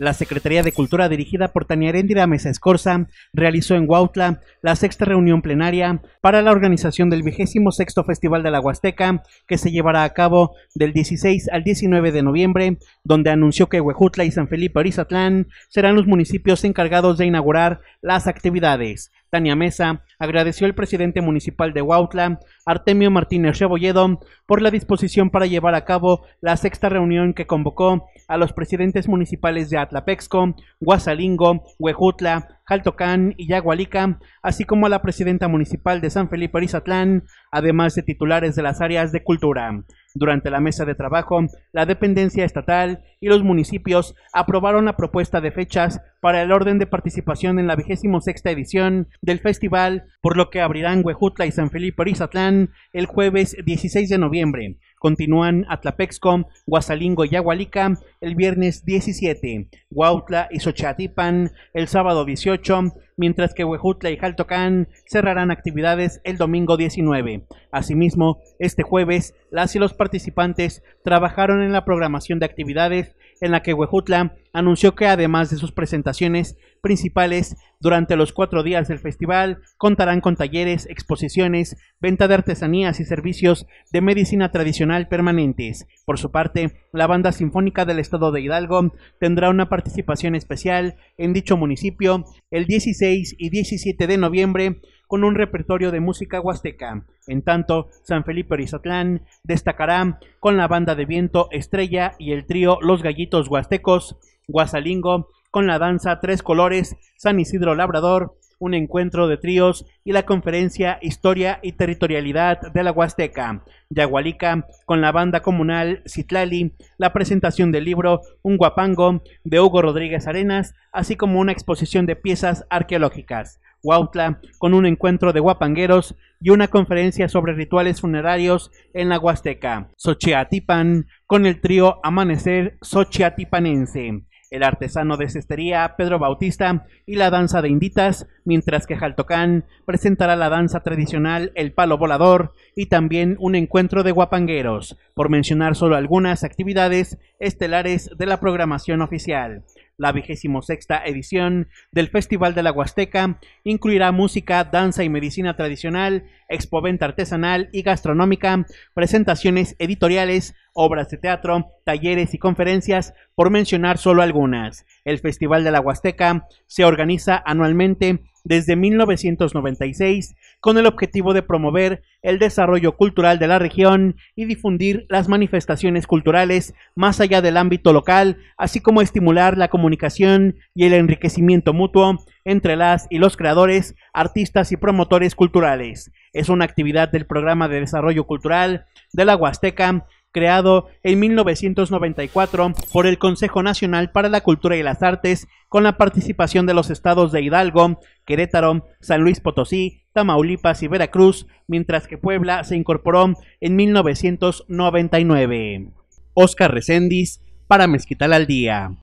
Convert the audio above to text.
La Secretaría de Cultura, dirigida por Tania Arendira Mesa Escorza, realizó en Huautla la sexta reunión plenaria para la organización del vigésimo sexto Festival de la Huasteca, que se llevará a cabo del 16 al 19 de noviembre, donde anunció que Huejutla y San Felipe Orizatlán serán los municipios encargados de inaugurar las actividades. Tania Mesa, agradeció al presidente municipal de Huautla, Artemio Martínez Rebolledo, por la disposición para llevar a cabo la sexta reunión que convocó a los presidentes municipales de Atlapexco, Guasalingo, Huejutla, Jaltocán y Yagualica, así como a la presidenta municipal de San Felipe Arizatlán, además de titulares de las áreas de cultura. Durante la mesa de trabajo, la dependencia estatal y los municipios aprobaron la propuesta de fechas para el orden de participación en la 26 sexta edición del festival, por lo que abrirán Huejutla y San Felipe Orizatlán el jueves 16 de noviembre. Continúan Atlapexco, Guasalingo y Agualica el viernes 17, Huautla y Xochatipan el sábado 18, mientras que Huejutla y Jaltocán cerrarán actividades el domingo 19. Asimismo, este jueves, las y los participantes trabajaron en la programación de actividades en la que Huejutla anunció que además de sus presentaciones principales, durante los cuatro días del festival contarán con talleres, exposiciones, venta de artesanías y servicios de medicina tradicional permanentes. Por su parte, la Banda Sinfónica del Estado de Hidalgo tendrá una participación especial en dicho municipio el 16 y 17 de noviembre con un repertorio de música huasteca. En tanto, San Felipe Orizatlán destacará con la banda de viento Estrella y el trío Los Gallitos Huastecos, Guasalingo, con la danza Tres Colores, San Isidro Labrador, un encuentro de tríos y la conferencia Historia y Territorialidad de la Huasteca, Yagualica, con la banda comunal Citlali, la presentación del libro Un Guapango de Hugo Rodríguez Arenas, así como una exposición de piezas arqueológicas. Huautla, con un encuentro de guapangueros y una conferencia sobre rituales funerarios en la Huasteca. Xochiatipan, con el trío Amanecer Xochiatipanense el artesano de cestería Pedro Bautista y la danza de inditas, mientras que Jaltocán presentará la danza tradicional El Palo Volador y también un encuentro de guapangueros, por mencionar solo algunas actividades estelares de la programación oficial. La vigésimo sexta edición del Festival de la Huasteca incluirá música, danza y medicina tradicional, expoventa artesanal y gastronómica, presentaciones editoriales, obras de teatro, talleres y conferencias, por mencionar solo algunas. El Festival de la Huasteca se organiza anualmente desde 1996 con el objetivo de promover el desarrollo cultural de la región y difundir las manifestaciones culturales más allá del ámbito local, así como estimular la comunicación y el enriquecimiento mutuo entre las y los creadores, artistas y promotores culturales. Es una actividad del Programa de Desarrollo Cultural de la Huasteca creado en 1994 por el Consejo Nacional para la Cultura y las Artes, con la participación de los estados de Hidalgo, Querétaro, San Luis Potosí, Tamaulipas y Veracruz, mientras que Puebla se incorporó en 1999. Oscar Recendis para Mezquital al Día.